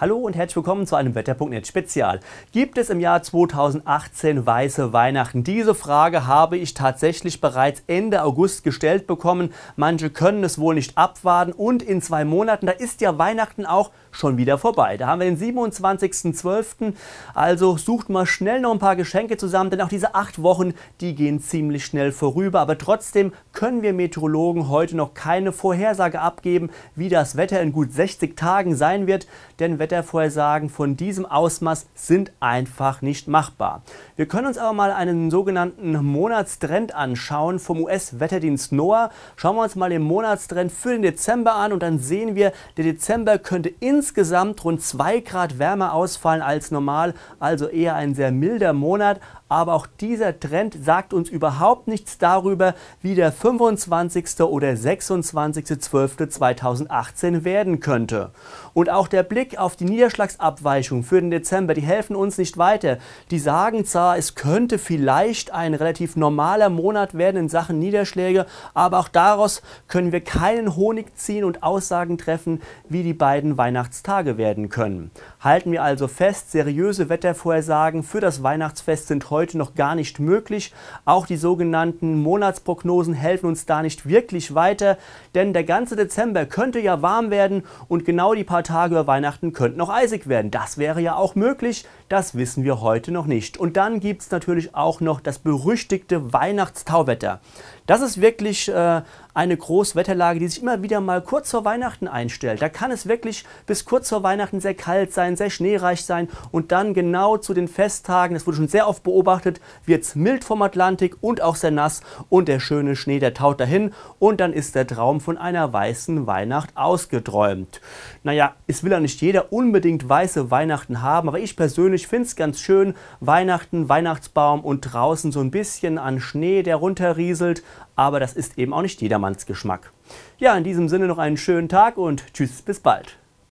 Hallo und herzlich willkommen zu einem Wetter.net Spezial. Gibt es im Jahr 2018 weiße Weihnachten? Diese Frage habe ich tatsächlich bereits Ende August gestellt bekommen. Manche können es wohl nicht abwarten und in zwei Monaten, da ist ja Weihnachten auch schon wieder vorbei. Da haben wir den 27.12. Also sucht mal schnell noch ein paar Geschenke zusammen, denn auch diese acht Wochen, die gehen ziemlich schnell vorüber. Aber trotzdem können wir Meteorologen heute noch keine Vorhersage abgeben, wie das Wetter in gut 60 Tagen sein wird, denn Wettervorhersagen von diesem Ausmaß sind einfach nicht machbar. Wir können uns aber mal einen sogenannten Monatstrend anschauen vom US-Wetterdienst NOAA. Schauen wir uns mal den Monatstrend für den Dezember an und dann sehen wir, der Dezember könnte insgesamt insgesamt rund 2 Grad wärmer ausfallen als normal, also eher ein sehr milder Monat, aber auch dieser Trend sagt uns überhaupt nichts darüber, wie der 25. oder 26.12.2018 werden könnte. Und auch der Blick auf die Niederschlagsabweichung für den Dezember, die helfen uns nicht weiter. Die sagen zwar, es könnte vielleicht ein relativ normaler Monat werden in Sachen Niederschläge, aber auch daraus können wir keinen Honig ziehen und Aussagen treffen, wie die beiden Weihnachtstage werden können. Halten wir also fest, seriöse Wettervorhersagen für das Weihnachtsfest sind heute heute noch gar nicht möglich. Auch die sogenannten Monatsprognosen helfen uns da nicht wirklich weiter, denn der ganze Dezember könnte ja warm werden und genau die paar Tage über Weihnachten könnten noch eisig werden. Das wäre ja auch möglich. Das wissen wir heute noch nicht. Und dann gibt es natürlich auch noch das berüchtigte Weihnachtstauwetter. Das ist wirklich äh, eine Großwetterlage, die sich immer wieder mal kurz vor Weihnachten einstellt. Da kann es wirklich bis kurz vor Weihnachten sehr kalt sein, sehr schneereich sein und dann genau zu den Festtagen, das wurde schon sehr oft beobachtet, wird es mild vom Atlantik und auch sehr nass und der schöne Schnee, der taut dahin und dann ist der Traum von einer weißen Weihnacht ausgeträumt. Naja, es will ja nicht jeder unbedingt weiße Weihnachten haben, aber ich persönlich ich finde es ganz schön. Weihnachten, Weihnachtsbaum und draußen so ein bisschen an Schnee, der runterrieselt. Aber das ist eben auch nicht jedermanns Geschmack. Ja, in diesem Sinne noch einen schönen Tag und tschüss, bis bald.